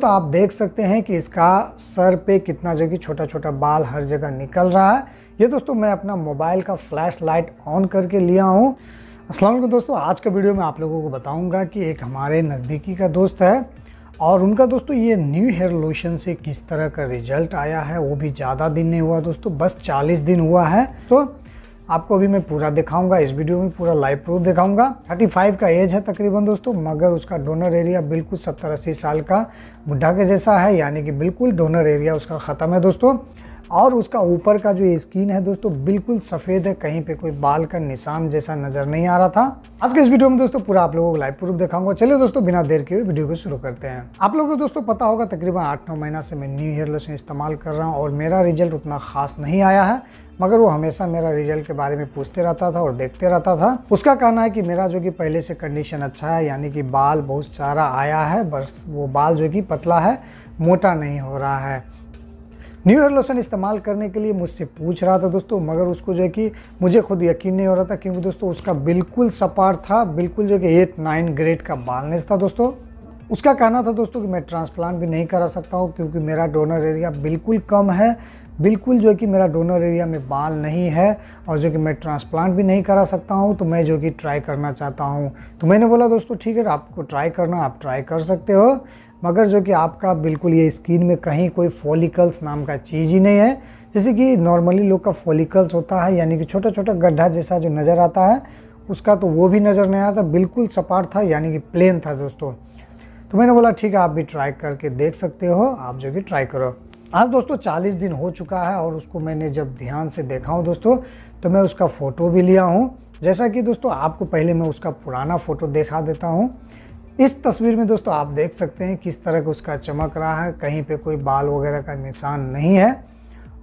दोस्तों आप देख सकते हैं कि इसका सर पे कितना जगह छोटा छोटा बाल हर जगह निकल रहा है ये दोस्तों मैं अपना मोबाइल का फ्लैश लाइट ऑन करके लिया हूँ असलम दोस्तों आज का वीडियो में आप लोगों को बताऊंगा कि एक हमारे नज़दीकी का दोस्त है और उनका दोस्तों ये न्यू हेयर लोशन से किस तरह का रिजल्ट आया है वो भी ज़्यादा दिन नहीं हुआ दोस्तों बस 40 दिन हुआ है तो आपको अभी मैं पूरा दिखाऊंगा इस वीडियो में पूरा लाइव प्रूफ दिखाऊंगा 35 का एज है तकरीबन दोस्तों मगर उसका डोनर एरिया बिल्कुल सत्तर अस्सी साल का बुढ़ा के जैसा है यानी कि बिल्कुल डोनर एरिया उसका ख़त्म है दोस्तों और उसका ऊपर का जो स्किन है दोस्तों बिल्कुल सफ़ेद है कहीं पे कोई बाल का निशान जैसा नज़र नहीं आ रहा था आज के इस वीडियो में दोस्तों पूरा आप लोगों को लाइव प्रूफ दिखाऊंगा चलिए दोस्तों बिना देर के वीडियो को शुरू करते हैं आप लोगों को दोस्तों पता होगा तकरीबन आठ नौ महीना से मैं न्यू हेयर लोशन इस्तेमाल कर रहा हूँ और मेरा रिजल्ट उतना खास नहीं आया है मगर वो हमेशा मेरा रिजल्ट के बारे में पूछते रहता था और देखते रहता था उसका कहना है कि मेरा जो कि पहले से कंडीशन अच्छा है यानी कि बाल बहुत सारा आया है बस वो बाल जो कि पतला है मोटा नहीं हो रहा है हेयर लोशन इस्तेमाल करने के लिए मुझसे पूछ रहा था दोस्तों मगर उसको जो है कि मुझे खुद यकीन नहीं हो रहा था क्योंकि दोस्तों उसका बिल्कुल सपार था बिल्कुल जो कि एट नाइन ग्रेड का बालनेस था दोस्तों उसका कहना था दोस्तों कि मैं ट्रांसप्लांट भी नहीं करा सकता हूँ क्योंकि मेरा डोनर एरिया बिल्कुल कम है बिल्कुल जो है कि मेरा डोनर एरिया में बाल नहीं है और जो कि मैं ट्रांसप्लांट भी नहीं करा सकता हूँ तो मैं जो कि ट्राई करना चाहता हूँ तो मैंने बोला दोस्तों ठीक है आपको ट्राई करना आप ट्राई कर सकते हो मगर जो कि आपका बिल्कुल ये स्किन में कहीं कोई फॉलिकल्स नाम का चीज़ ही नहीं है जैसे कि नॉर्मली लोग का फॉलिकल्स होता है यानी कि छोटा छोटा गड्ढा जैसा जो नज़र आता है उसका तो वो भी नज़र नहीं आता बिल्कुल सपाट था यानी कि प्लेन था दोस्तों तो मैंने बोला ठीक है आप भी ट्राई करके देख सकते हो आप जो कि ट्राई करो आज दोस्तों चालीस दिन हो चुका है और उसको मैंने जब ध्यान से देखा हूँ दोस्तों तो मैं उसका फ़ोटो भी लिया हूँ जैसा कि दोस्तों आपको पहले मैं उसका पुराना फ़ोटो देखा देता हूँ इस तस्वीर में दोस्तों आप देख सकते हैं किस तरह का उसका चमक रहा है कहीं पे कोई बाल वगैरह का निशान नहीं है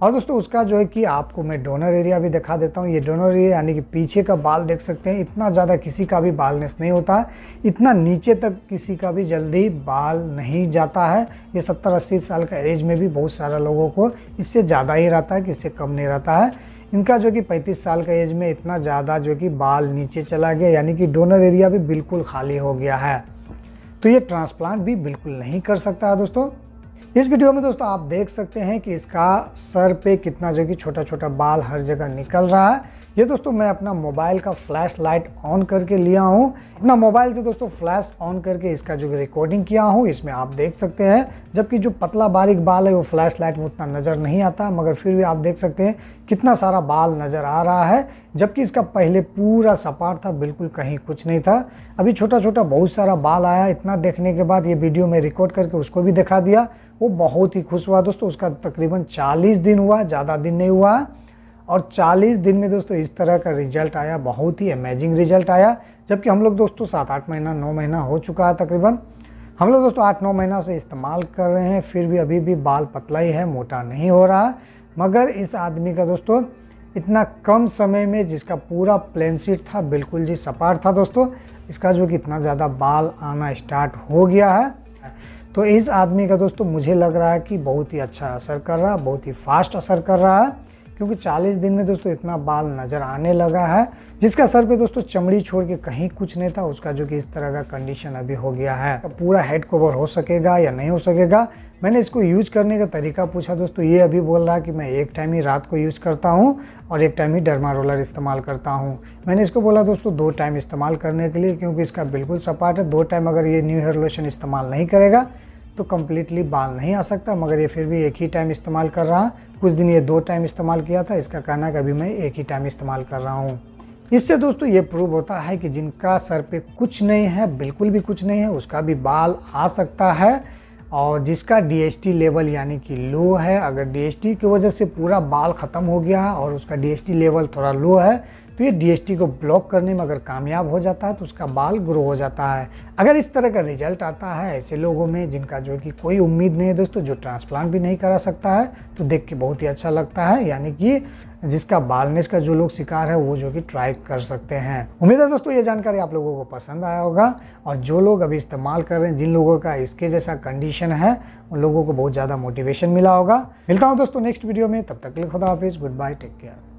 और दोस्तों उसका जो है कि आपको मैं डोनर एरिया भी दिखा देता हूँ ये डोनर एरिया यानी कि पीछे का बाल देख सकते हैं इतना ज़्यादा किसी का भी बालनेस नहीं होता है इतना नीचे तक किसी का भी जल्दी बाल नहीं जाता है ये सत्तर अस्सी साल का एज में भी बहुत सारा लोगों को इससे ज़्यादा ही रहता है कि इससे कम नहीं रहता है इनका जो कि 35 साल का एज में इतना ज़्यादा जो कि बाल नीचे चला गया यानी कि डोनर एरिया भी बिल्कुल खाली हो गया है तो ये ट्रांसप्लांट भी बिल्कुल नहीं कर सकता है दोस्तों इस वीडियो में दोस्तों आप देख सकते हैं कि इसका सर पे कितना जगह छोटा छोटा बाल हर जगह निकल रहा है ये दोस्तों मैं अपना मोबाइल का फ्लैश लाइट ऑन करके लिया हूँ अपना मोबाइल से दोस्तों फ्लैश ऑन करके इसका जो रिकॉर्डिंग किया हूँ इसमें आप देख सकते हैं जबकि जो पतला बारीक बाल है वो फ्लैश लाइट में उतना नज़र नहीं आता मगर फिर भी आप देख सकते हैं कितना सारा बाल नज़र आ रहा है जबकि इसका पहले पूरा सपाट था बिल्कुल कहीं कुछ नहीं था अभी छोटा छोटा बहुत सारा बाल आया इतना देखने के बाद ये वीडियो में रिकॉर्ड करके उसको भी दिखा दिया वो बहुत ही खुश हुआ दोस्तों उसका तकरीबन 40 दिन हुआ ज़्यादा दिन नहीं हुआ और 40 दिन में दोस्तों इस तरह का रिजल्ट आया बहुत ही अमेजिंग रिजल्ट आया जबकि हम लोग दोस्तों सात आठ महीना नौ महीना हो चुका है तकरीबन हम लोग दोस्तों आठ नौ महीना से इस्तेमाल कर रहे हैं फिर भी अभी भी बाल पतला ही है मोटा नहीं हो रहा मगर इस आदमी का दोस्तों इतना कम समय में जिसका पूरा प्लेन सीट था बिल्कुल जी सपाट था दोस्तों इसका जो कि इतना ज़्यादा बाल आना स्टार्ट हो गया है तो इस आदमी का दोस्तों मुझे लग रहा है कि बहुत ही अच्छा असर कर रहा है बहुत ही फास्ट असर कर रहा है क्योंकि 40 दिन में दोस्तों इतना बाल नज़र आने लगा है जिसका सर पे दोस्तों चमड़ी छोड़ के कहीं कुछ नहीं था उसका जो कि इस तरह का कंडीशन अभी हो गया है पूरा हेड कवर हो सकेगा या नहीं हो सकेगा मैंने इसको यूज करने का तरीका पूछा दोस्तों ये अभी बोल रहा है कि मैं एक टाइम ही रात को यूज करता हूँ और एक टाइम ही डरमा रोलर इस्तेमाल करता हूँ मैंने इसको बोला दोस्तों दो टाइम इस्तेमाल करने के लिए क्योंकि इसका बिल्कुल सपाट है दो टाइम अगर ये न्यू हेयर लोशन इस्तेमाल नहीं करेगा तो कम्प्लीटली बाल नहीं आ सकता मगर ये फिर भी एक ही टाइम इस्तेमाल कर रहा कुछ दिन ये दो टाइम इस्तेमाल किया था इसका कहना है कि अभी मैं एक ही टाइम इस्तेमाल कर रहा हूँ इससे दोस्तों ये प्रूव होता है कि जिनका सर पे कुछ नहीं है बिल्कुल भी कुछ नहीं है उसका भी बाल आ सकता है और जिसका डी लेवल यानी कि लो है अगर डी की वजह से पूरा बाल ख़त्म हो गया और उसका डी लेवल थोड़ा लो है तो ये डीएसटी को ब्लॉक करने में अगर कामयाब हो जाता है तो उसका बाल ग्रो हो जाता है अगर इस तरह का रिजल्ट आता है ऐसे लोगों में जिनका जो कि कोई उम्मीद नहीं है दोस्तों जो ट्रांसप्लांट भी नहीं करा सकता है तो देख के बहुत ही अच्छा लगता है यानी कि जिसका बालनेस का जो लोग शिकार है वो जो कि ट्राई कर सकते हैं उम्मीद है दोस्तों ये जानकारी आप लोगों को पसंद आया होगा और जो लोग अभी इस्तेमाल कर रहे हैं जिन लोगों का इसके जैसा कंडीशन है उन लोगों को बहुत ज़्यादा मोटिवेशन मिला होगा मिलता हूँ दोस्तों नेक्स्ट वीडियो में तब तक लिखो खुदा हाफिज़ गुड बाय टेक केयर